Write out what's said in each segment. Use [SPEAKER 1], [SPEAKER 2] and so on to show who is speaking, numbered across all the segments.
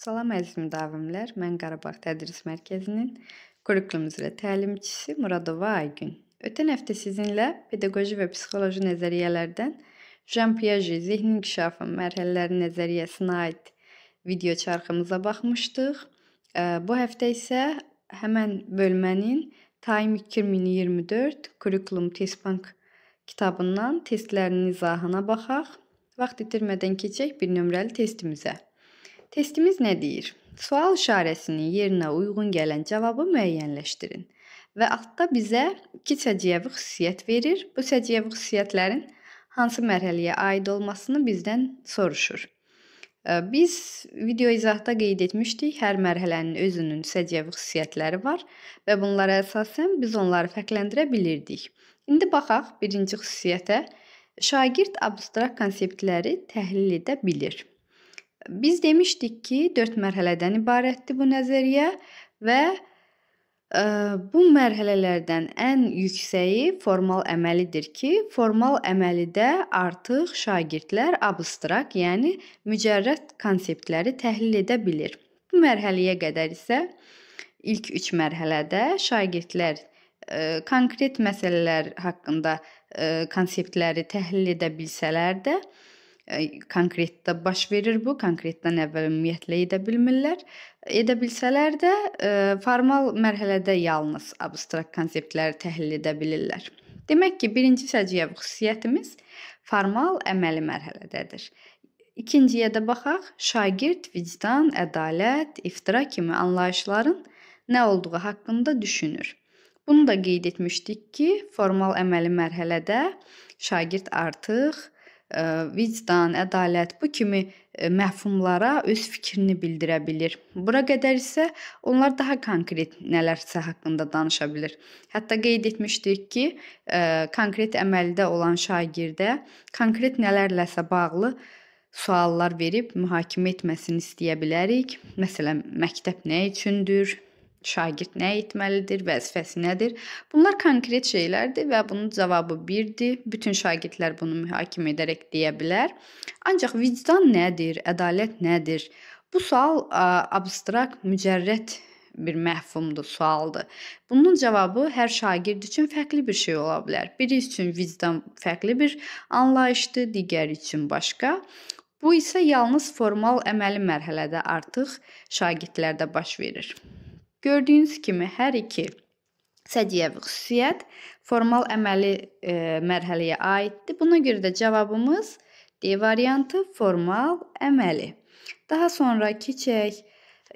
[SPEAKER 1] Salam əziz müdavimlər, mən Qarabağ Tədris Mərkəzinin kurikulum üzrə təlimçisi Muradova Aygün. Ötən həftə sizinlə pedaqoji və psixoloji nəzəriyyələrdən Jean Piaget zehnin inkişafı mərhələləri nəzəriyyəsinə aid video çarxımıza baxmışdıq. Bu həftə isə həmin bölmənin Time 2024 kurikulum test bank kitabından testlərin izahına baxaq. Vaxt itirmədən keçək bir nömrəli testimizə. Testimiz nə deyir? Sual işarəsinin yerinə uyğun gələn cavabı müəyyənləşdirin və altda bizə iki səciyyəvi xüsusiyyət verir. Bu səciyyəvi xüsusiyyətlərin hansı mərhələyə aid olmasını bizdən soruşur. Biz video izahda qeyd etmişdik, hər mərhələnin özünün səciyyəvi xüsusiyyətləri var və bunlara əsasən biz onları fərqləndirə bilirdik. İndi baxaq birinci xüsusiyyətə. Şagird abstrakt konseptləri təhlil edə bilir. Biz demişdik ki, 4 mərhələdən ibarətdir bu nəzəriyyə və ə, e, bu mərhələlərdən ən yüksəyi formal əməlidir ki, formal əməlidə artıq şagirdlər abstrakt, yəni mücərrəd konseptləri təhlil edə bilir. Bu mərhələyə qədər isə ilk 3 mərhələdə şagirdlər ə, e, konkret məsələlər haqqında ə, e, konseptləri təhlil edə bilsələr də, konkretdə baş verir bu, konkretdən əvvəl ümumiyyətlə edə bilmirlər. Edə bilsələr də formal mərhələdə yalnız abstrakt konseptləri təhlil edə bilirlər. Demək ki, birinci səciyyəvi xüsusiyyətimiz formal əməli mərhələdədir. İkinciyə də baxaq. Şagird vicdan, ədalət, iftira kimi anlayışların nə olduğu haqqında düşünür. Bunu da qeyd etmişdik ki, formal əməli mərhələdə şagird artıq vicdan, ədalət bu kimi e, məfhumlara öz fikrini bildirə bilir. Bura qədər isə onlar daha konkret nələrsə haqqında danışa bilər. Hətta qeyd etmişdik ki, e, konkret əməldə olan şagirdə konkret nələrləsə bağlı suallar verib mühakimə etməsini istəyə bilərik. Məsələn, məktəb nə üçündür? şagird nə etməlidir, vəzifəsi nədir? Bunlar konkret şeylərdir və bunun cavabı birdir. Bütün şagirdlər bunu mühakimə edərək deyə bilər. Ancaq vicdan nədir, ədalət nədir? Bu sual abstrakt, mücərrəd bir məhfumdur, sualdır. Bunun cavabı hər şagird üçün fərqli bir şey ola bilər. Biri üçün vicdan fərqli bir anlayışdır, digəri üçün başqa. Bu isə yalnız formal əməli mərhələdə artıq şagirdlərdə baş verir. Gördüyünüz kimi hər iki səciyyəvi xüsusiyyət formal əməli e, mərhələyə aiddir. Buna görə də cavabımız D variantı formal əməli. Daha sonra keçək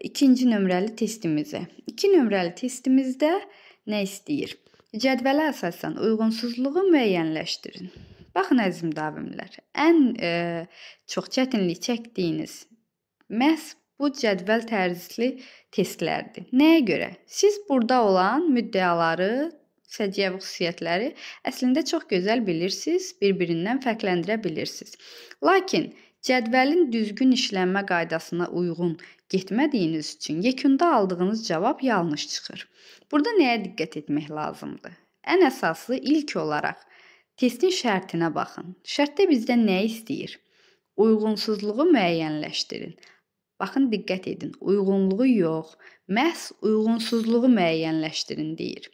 [SPEAKER 1] ikinci nömrəli testimizə. 2 nömrəli testimizdə nə istəyir? Cədvələ əsasən uyğunsuzluğu müəyyənləşdirin. Baxın əzim davimlər, ən e, çox çətinlik çəkdiyiniz məhz Bu cədvəl tərzli testlərdir. Nəyə görə? Siz burada olan müddəaları səciyyəvi xüsusiyyətləri əslində çox gözəl bilirsiniz, bir-birindən fərqləndirə bilirsiniz. Lakin cədvəlin düzgün işlənmə qaydasına uyğun getmədiyiniz üçün yekunda aldığınız cavab yanlış çıxır. Burada nəyə diqqət etmək lazımdır? Ən əsası ilk olaraq testin şərtinə baxın. Şərtdə bizdən nə istəyir? Uyğunsuzluğu müəyyənləşdirin. Baxın, diqqət edin. Uyğunluğu yox, məhz uyğunsuzluğu müəyyənləşdirin deyir.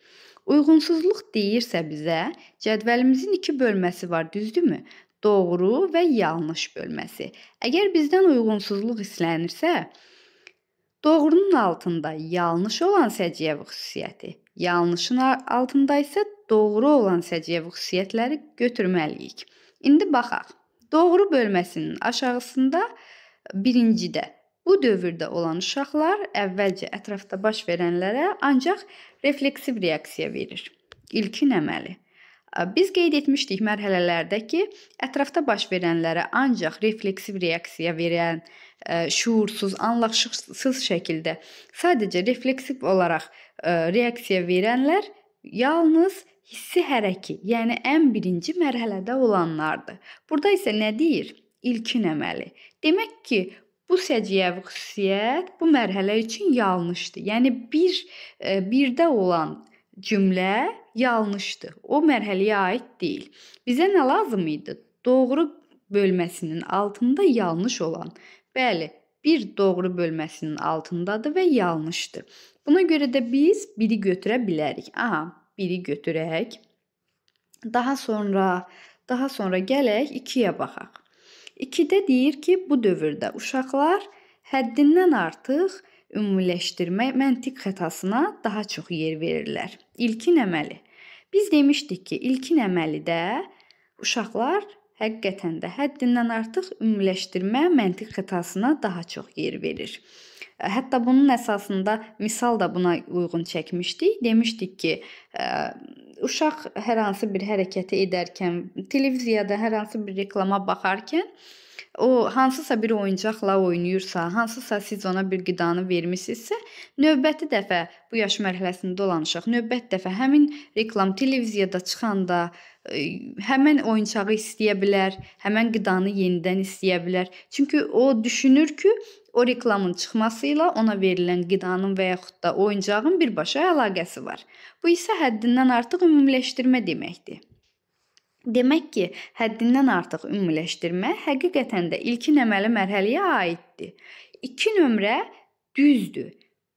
[SPEAKER 1] Uyğunsuzluq deyirsə bizə, cədvəlimizin 2 bölməsi var, düzdürmü? Doğru və yanlış bölməsi. Əgər bizdən uyğunsuzluq hislənirsə, doğrunun altında yanlış olan səciyyəvi xüsusiyyəti, yanlışın altında isə doğru olan səciyyəvi xüsusiyyətləri götürməliyik. İndi baxaq. Doğru bölməsinin aşağısında birincidə Bu dövrdə olan uşaqlar əvvəlcə ətrafda baş verənlərə ancaq refleksiv reaksiya verir. İlkin əməli. Biz qeyd etmişdik mərhələlərdə ki, ətrafda baş verənlərə ancaq refleksiv reaksiya verən, e, şuursuz, anlaşılsız şəkildə sadəcə refleksiv olaraq e, reaksiya verənlər yalnız hissi hərəki, yəni ən birinci mərhələdə olanlardır. Burada isə nə deyir? İlkin əməli. Demək ki, Bu sədiyyə bu xüsusiyyət bu mərhələ üçün yalnızdır. Yəni bir e, birdə olan cümlə yalnızdır. O mərhələyə aid deyil. Bizə nə lazım idi? Doğru bölməsinin altında yanlış olan. Bəli, bir doğru bölməsinin altındadır və yanlışdır. Buna görə də biz biri götürə bilərik. Aha, biri götürək. Daha sonra, daha sonra gələk 2-yə baxaq. 2-də deyir ki, bu dövrdə uşaqlar həddindən artıq ümumiləşdirmə məntiq xətasına daha çox yer verirlər. İlkin əməli. Biz demişdik ki, ilkin əməlidə uşaqlar həqiqətən də həddindən artıq ümumiləşdirmə məntiq xətasına daha çox yer verir. Hətta bunun əsasında misal da buna uyğun çəkmişdik. Demişdik ki, ə, uşaq hər hansı bir hərəkəti edərkən, televiziyada hər hansı bir reklama baxarkən o hansısa bir oyuncaqla oynayırsa, hansısa siz ona bir qidanı vermisinizsə, növbəti dəfə bu yaş mərhələsində dolanışaq. Növbəti dəfə həmin reklam televiziyada çıxanda ə, e, həmin oyuncağı istəyə bilər, həmin qidanı yenidən istəyə bilər. Çünki o düşünür ki, o reklamın çıxması ilə ona verilən qidanın və yaxud da oyuncağın birbaşa əlaqəsi var. Bu isə həddindən artıq ümumiləşdirmə deməkdir. Demək ki, həddindən artıq ümumiləşdirmə həqiqətən də ilkin əməli mərhələyə aiddir. 2 nömrə düzdür.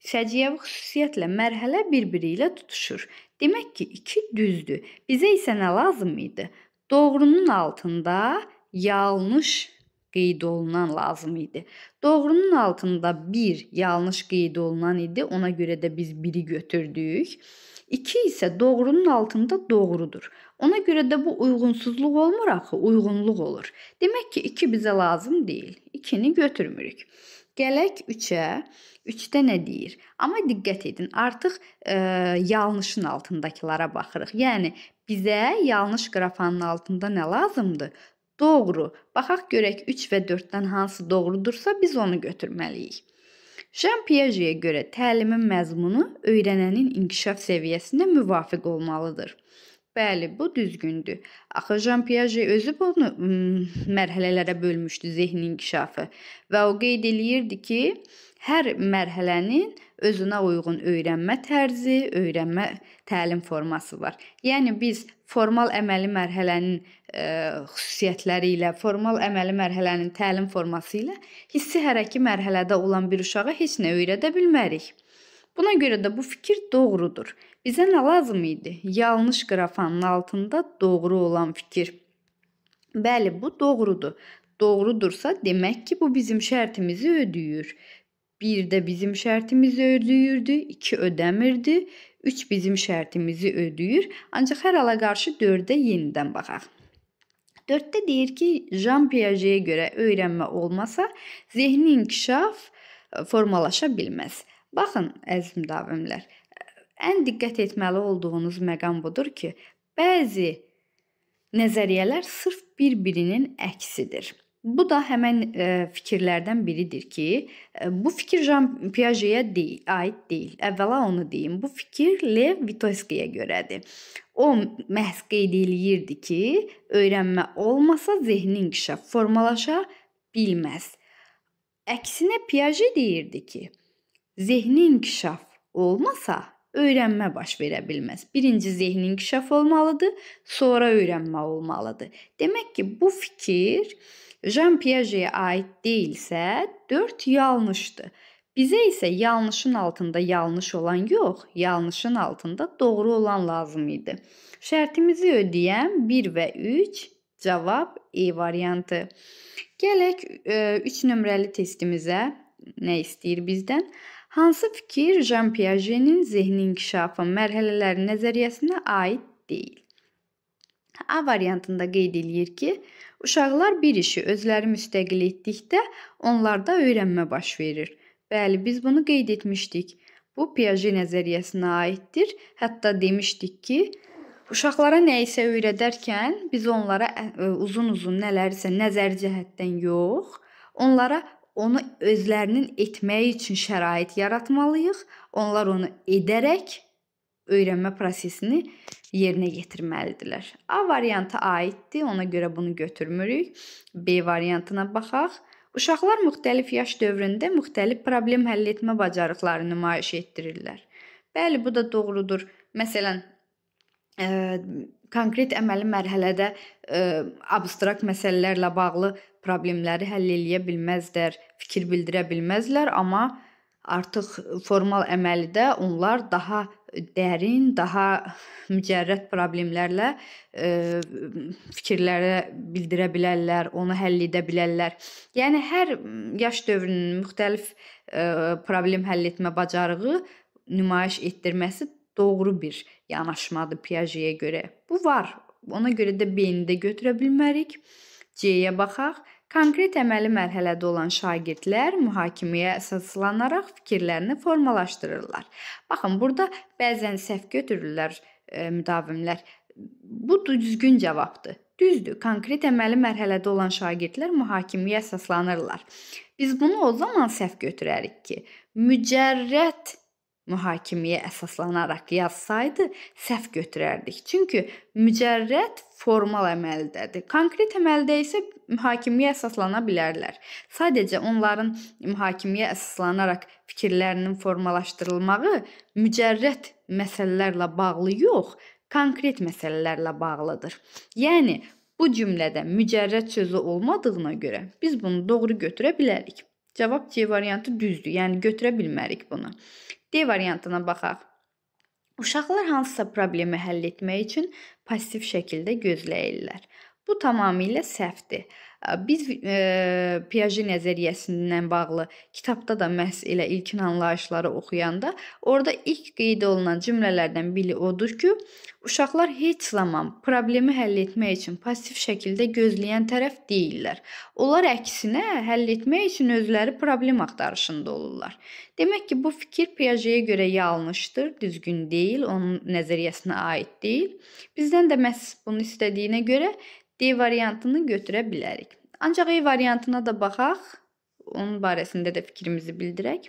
[SPEAKER 1] Səciyyəvi xüsusiyyətlə mərhələ bir-biri ilə tutuşur. Demək ki, 2 düzdür. Bizə isə nə lazım idi? Doğrunun altında yanlış qeyd olunan lazım idi. Doğrunun altında 1 yanlış qeyd olunan idi. Ona görə də biz 1-i götürdük. 2 isə doğrunun altında doğrudur. Ona görə də bu uyğunsuzluq olmur axı, uyğunluq olur. Demək ki, 2 bizə lazım deyil. 2-ni götürmürük. Gələk 3-ə. 3-də nə deyir? Amma diqqət edin, artıq e, yanlışın altındakılara baxırıq. Yəni bizə yanlış qrafanın altında nə lazımdır? Doğru. Baxaq görək 3 və 4-dən hansı doğrudursa biz onu götürməliyik. Jean Piaget-ə görə təlimin məzmunu öyrənənin inkişaf səviyyəsinə müvafiq olmalıdır. Bəli, bu düzgündür. Axı Jean Piaget özü bunu hmm, mərhələlərə bölmüşdü zehni inkişafı və o qeyd eləyirdi ki, Hər mərhələnin özünə uyğun öyrənmə tərzi, öyrənmə təlim forması var. Yəni biz formal əməli mərhələnin ə, e, xüsusiyyətləri ilə, formal əməli mərhələnin təlim forması ilə hissi hərəki mərhələdə olan bir uşağa heç nə öyrədə bilmərik. Buna görə də bu fikir doğrudur. Bizə nə lazım idi? Yanlış qrafanın altında doğru olan fikir. Bəli, bu doğrudur doğrudursa demək ki, bu bizim şərtimizi ödəyir. Bir de bizim şərtimizi ödəyirdi, iki ödəmirdi, üç bizim şərtimizi ödəyir. Ancaq hər hala qarşı 4-ə yenidən baxaq. 4-də deyir ki, Jean Piaget-ə görə öyrənmə olmasa, zehni inkişaf e, formalaşa bilməz. Baxın, əzim davimlər, ən diqqət etməli olduğunuz məqam budur ki, bəzi nəzəriyyələr sırf bir-birinin əksidir. Bu da həmən e, fikirlərdən biridir ki, e, bu fikir Jean Piaget-yə deyil, aid deyil. Əvvəla onu deyim. Bu fikir Lev Vygotsky-yə görədir. O məhz qeyd eləyirdi ki, öyrənmə olmasa zehni inkişaf formalaşa bilməz. Əksinə Piaget deyirdi ki, zehni inkişaf olmasa öyrənmə baş verə bilməz. Birinci zehni inkişaf olmalıdır, sonra öyrənmə olmalıdır. Demək ki, bu fikir Jean Piaget'e aid değilsə 4 yanlışdır. Bizə isə yanlışın altında yanlış olan yox, yanlışın altında doğru olan lazım idi. Şərtimizi ödəyən 1 və 3 cavab E variantı. Gələk 3 e, nömrəli testimizə. Nə istəyir bizdən? Hansı fikir Jean Piaget'in zehni inkişafı mərhələləri nəzəriyyəsinə aid deyil? A variantında qeyd eləyir ki, Uşaqlar bir işi özləri müstəqil etdikdə onlarda öyrənmə baş verir. Bəli, biz bunu qeyd etmişdik. Bu Piaje nəzəriyyəsinə aiddir. Hətta demişdik ki, uşaqlara nə isə öyrədərkən biz onlara uzun-uzun nələrsə nəzər cəhətdən yox, onlara onu özlərinin etməyi üçün şərait yaratmalıyıq. Onlar onu edərək öyrənmə prosesini yerinə yetirməlidirlər. A variantı aiddir, ona görə bunu götürmürük. B variantına baxaq. Uşaqlar müxtəlif yaş dövründə müxtəlif problem həll etmə bacarıqları nümayiş etdirirlər. Bəli, bu da doğrudur. Məsələn, ə, e, konkret əməli mərhələdə ə, e, abstrakt məsələlərlə bağlı problemləri həll eləyə bilməzlər, fikir bildirə bilməzlər, amma artıq formal əməlidə onlar daha dərin, daha mücərrəd problemlərlə fikirlərə bildirə bilərlər, onu həll edə bilərlər. Yəni hər yaş dövrünün müxtəlif problem həll etmə bacarığı nümayiş etdirməsi doğru bir yanaşmadır Piaget-yə görə. Bu var. Ona görə də beyni də götürə bilmərik. C-yə baxaq. Konkret əməli mərhələdə olan şagirdlər mühakiməyə əsaslanaraq fikirlərini formalaşdırırlar. Baxın, burada bəzən səhv götürürlər e, müdavimlər. Bu düzgün cavabdır. Düzdür, konkret əməli mərhələdə olan şagirdlər mühakiməyə əsaslanırlar. Biz bunu o zaman səhv götürərik ki, mücərrət mühakimiyə əsaslanaraq yazsaydı səhv götürərdik. Çünki mücərrəd formal əməldədir. Konkret əməldə isə mühakimiyə əsaslana bilərlər. Sadəcə onların mühakimiyə əsaslanaraq fikirlərinin formalaşdırılması mücərrəd məsələlərlə bağlı yox, konkret məsələlərlə bağlıdır. Yəni bu cümlədə mücərrəd sözü olmadığına görə biz bunu doğru götürə bilərik. Cavab C variantı düzdür. Yəni götürə bilmərik bunu. D variantına baxaq. Uşaqlar hansısa problemi həll etmək üçün passiv şəkildə gözləyirlər. Bu tamamilə səhvdir. Biz e, Piaget nəzəriyyəsindən bağlı kitabda da məhz elə ilkin anlayışları oxuyanda orada ilk qeyd olunan cümlələrdən biri odur ki, uşaqlar heç zaman problemi həll etmək üçün passiv şəkildə gözləyən tərəf deyillər. Onlar əksinə həll etmək üçün özləri problem axtarışında olurlar. Demək ki, bu fikir Piaget-ə görə yanlışdır, düzgün deyil, onun nəzəriyyəsinə aid deyil. Bizdən də məhz bunu istədiyinə görə D variantını götürə bilərik. Ancaq E variantına da baxaq. Onun barəsində də fikrimizi bildirək.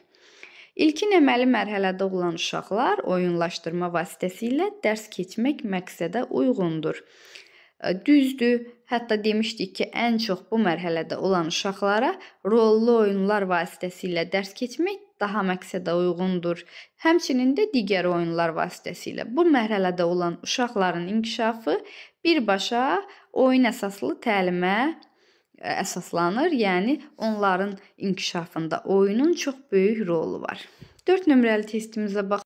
[SPEAKER 1] İlkin əməli mərhələdə olan uşaqlar oyunlaşdırma vasitəsilə dərs keçmək məqsədə uyğundur. E, düzdür, hətta demişdik ki, ən çox bu mərhələdə olan uşaqlara rollu oyunlar vasitəsilə dərs keçmək daha məqsədə uyğundur. Həmçinin də digər oyunlar vasitəsilə bu mərhələdə olan uşaqların inkişafı birbaşa oyun əsaslı təlimə E, əsaslanır, yəni onların inkişafında oyunun çox böyük rolu var. 4 nömrəli testimizə bax